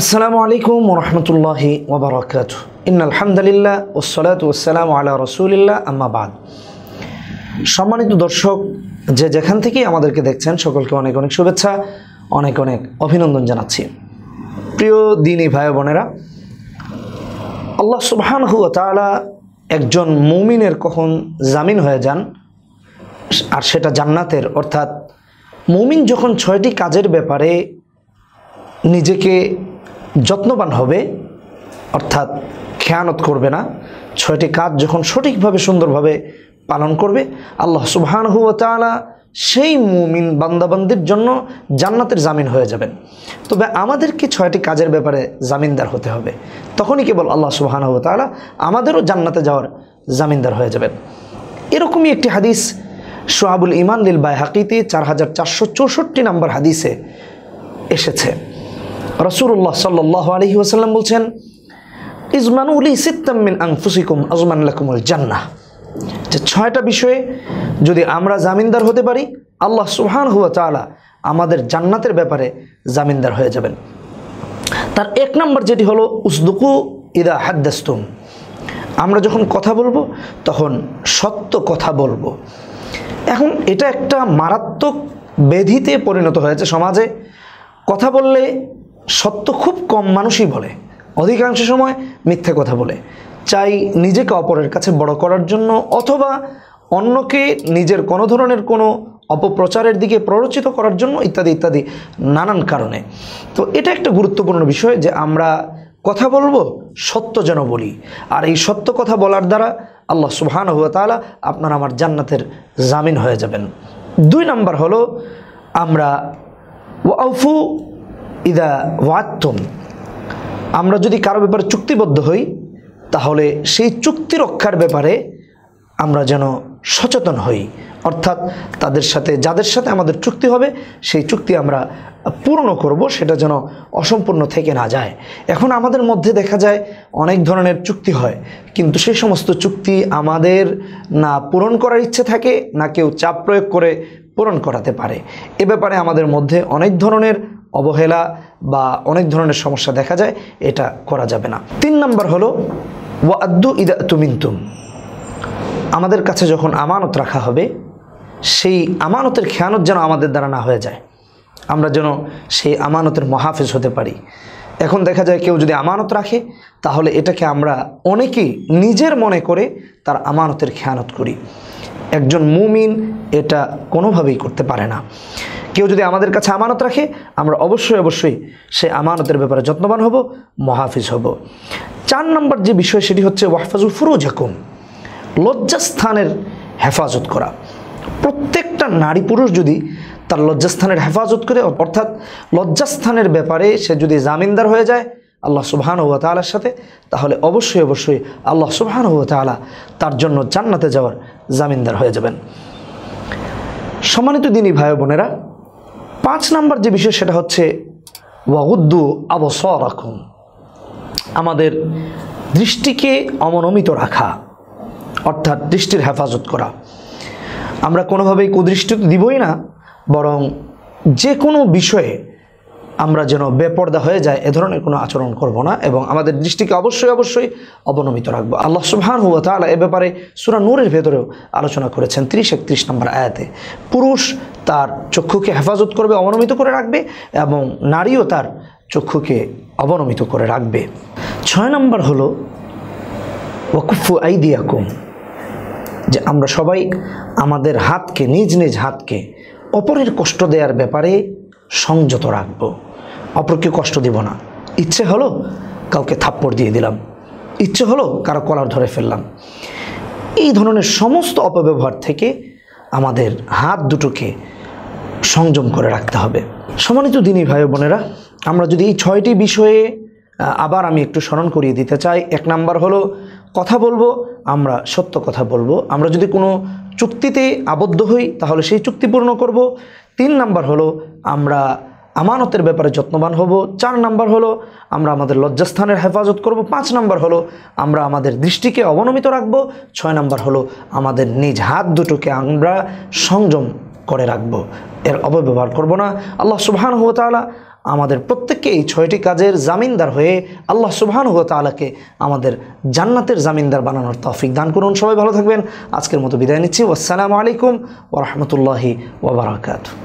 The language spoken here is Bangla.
আসসালামু আলাইকুম রহমতুল্লাহি ওবরাকাত ইন আলহামদুলিল্লাহ ওসলাত ওসালাম আল্লাহ রসুলিল্লাহ আম্মাবাদ সম্মানিত দর্শক যে যেখান থেকেই আমাদেরকে দেখছেন সকলকে অনেক অনেক শুভেচ্ছা অনেক অনেক অভিনন্দন জানাচ্ছি প্রিয় দিনী ভাই বোনেরা আল্লাহ সুবহান হুয়া তালা একজন মুমিনের কখন জামিন হয়ে যান আর সেটা জান্নাতের অর্থাৎ মুমিন যখন ছয়টি কাজের ব্যাপারে নিজেকে যত্নবান হবে অর্থাৎ খেয়ানত করবে না ছয়টি কাজ যখন সঠিকভাবে সুন্দরভাবে পালন করবে আল্লাহ সুবহানহু তালা সেই মুমিন বান্দাবান্দির জন্য জান্নাতের জামিন হয়ে যাবেন তবে আমাদেরকে ছয়টি কাজের ব্যাপারে জামিনদার হতে হবে তখনই কেবল আল্লাহ সুবহান হব তাহলে আমাদেরও জান্নাতে যাওয়ার জামিনদার হয়ে যাবেন এরকমই একটি হাদিস সোহাবুল ইমান লিল বাই হাকিতে চার হাজার চারশো চৌষট্টি নম্বর হাদিসে এসেছে রসুল্লাহ সাল্লাহ আলহি ওসাল্লাম বলছেন ইজমানুলি সিত্তাম্মিন আং ফুসিকুম আজমান লাকুমুল জান্না যে ছয়টা বিষয়ে যদি আমরা জামিনদার হতে পারি আল্লাহ সুহান হুয়া তালা আমাদের জান্নাতের ব্যাপারে জামিনদার হয়ে যাবেন তার এক নম্বর যেটি হলো উসদুকু ইদা হাদ্দাস্তুম আমরা যখন কথা বলবো তখন সত্য কথা বলবো এখন এটা একটা মারাত্মক বেধিতে পরিণত হয়েছে সমাজে কথা বললে সত্য খুব কম মানুষই বলে অধিকাংশ সময় মিথ্যে কথা বলে চাই নিজেকে অপরের কাছে বড় করার জন্য অথবা অন্যকে নিজের কোনো ধরনের কোনো অপপ্রচারের দিকে প্ররোচিত করার জন্য ইত্যাদি ইত্যাদি নানান কারণে তো এটা একটা গুরুত্বপূর্ণ বিষয় যে আমরা কথা বলবো সত্য যেন বলি আর এই সত্য কথা বলার দ্বারা আল্লাহ সুহান হুয়া তালা আপনার আমার জান্নাতের জামিন হয়ে যাবেন দুই নাম্বার হলো আমরা ওয়াউফু ইদা ওয়াত্তম আমরা যদি কারো ব্যাপারে চুক্তিবদ্ধ হই তাহলে সেই চুক্তি রক্ষার ব্যাপারে আমরা যেন সচেতন হই অর্থাৎ তাদের সাথে যাদের সাথে আমাদের চুক্তি হবে সেই চুক্তি আমরা পূর্ণ করব সেটা যেন অসম্পূর্ণ থেকে না যায় এখন আমাদের মধ্যে দেখা যায় অনেক ধরনের চুক্তি হয় কিন্তু সেই সমস্ত চুক্তি আমাদের না পূরণ করার ইচ্ছে থাকে না কেউ চাপ প্রয়োগ করে পূরণ করাতে পারে এ ব্যাপারে আমাদের মধ্যে অনেক ধরনের অবহেলা বা অনেক ধরনের সমস্যা দেখা যায় এটা করা যাবে না তিন নম্বর হলো ওয়াদ্দু ইদা তুমিন্তুম আমাদের কাছে যখন আমানত রাখা হবে সেই আমানতের খেয়ানত যেন আমাদের দ্বারা না হয়ে যায় আমরা যেন সেই আমানতের মহাফেজ হতে পারি এখন দেখা যায় কেউ যদি আমানত রাখে তাহলে এটাকে আমরা অনেকেই নিজের মনে করে তার আমানতের খেয়ানত করি একজন মুমিন এটা কোনোভাবেই করতে পারে না কেউ যদি আমাদের কাছে আমানত রাখে আমরা অবশ্যই অবশ্যই সে আমানতের ব্যাপারে যত্নবান হব মহাফিজ হব চার নম্বর যে বিষয় সেটি হচ্ছে ওয়াহফাজু ফুরুজ হাকুম লজ্জাস্থানের হেফাজত করা প্রত্যেকটা নারী পুরুষ যদি তার লজ্জাস্থানের হেফাজত করে অর্থাৎ লজ্জাস্থানের ব্যাপারে সে যদি জামিনদার হয়ে যায় আল্লাহ সুবহান হুয়া তালার সাথে তাহলে অবশ্যই অবশ্যই আল্লাহ সুবহান হুয়া তালা তার জন্য জান্নাতে যাওয়ার জামিনদার হয়ে যাবেন সম্মানিত দিনই ভাই বোনেরা পাঁচ নাম্বার যে বিষয় সেটা হচ্ছে ওয়াগুদ্দু অবসর রাখুন আমাদের দৃষ্টিকে অমনমিত রাখা অর্থাৎ দৃষ্টির হেফাজত করা আমরা কোনোভাবেই কুদৃষ্টি দিবই না বরং যে কোনো বিষয়ে আমরা যেন বেপর্দা হয়ে যায় এ ধরনের কোনো আচরণ করব না এবং আমাদের দৃষ্টিকে অবশ্যই অবশ্যই অবনমিত রাখবো আল্লাহ সুবহান হুয়া তালা এ ব্যাপারে সুরা নূরের ভেতরেও আলোচনা করেছেন তিরিশ একত্রিশ নম্বর আয়াতে পুরুষ তার চক্ষুকে হেফাজত করবে অবনমিত করে রাখবে এবং নারীও তার চক্ষুকে অবনমিত করে রাখবে ছয় নম্বর হলো ওয়াকুফু আইদিয়াকুম যে আমরা সবাই আমাদের হাতকে নিজ নিজ হাতকে অপরের কষ্ট দেওয়ার ব্যাপারে সংযত রাখব অপরকে কষ্ট দেব না ইচ্ছে হলো কাউকে থাপ্পড় দিয়ে দিলাম ইচ্ছে হলো কারো কলার ধরে ফেললাম এই ধরনের সমস্ত অপব্যবহার থেকে আমাদের হাত দুটোকে সংযম করে রাখতে হবে সমানিত দিনই ভাই বোনেরা আমরা যদি এই ছয়টি বিষয়ে আবার আমি একটু স্মরণ করিয়ে দিতে চাই এক নাম্বার হলো কথা বলবো আমরা সত্য কথা বলবো আমরা যদি কোনো চুক্তিতে আবদ্ধ হই তাহলে সেই চুক্তি পূর্ণ করব তিন নাম্বার হলো আমরা আমানতের ব্যাপারে যত্নবান হব চার নাম্বার হলো আমরা আমাদের লজ্জাস্থানের হেফাজত করব পাঁচ নাম্বার হলো আমরা আমাদের দৃষ্টিকে অবনমিত রাখব ছয় নাম্বার হলো আমাদের নিজ হাত দুটোকে আমরা সংযম করে রাখব এর অপব্যবহার করব না আল্লাহ সুবহান তাআলা আমাদের প্রত্যেককে এই ছয়টি কাজের জামিনদার হয়ে আল্লাহ সুবহান তাআলাকে আমাদের জান্নাতের জামিনদার বানানোর তৌফিক দান করুন সবাই ভালো থাকবেন আজকের মতো বিদায় নিচ্ছি আসসালামু আলাইকুম ওয়া রাহমাতুল্লাহি ওয়া বারাকাতুহু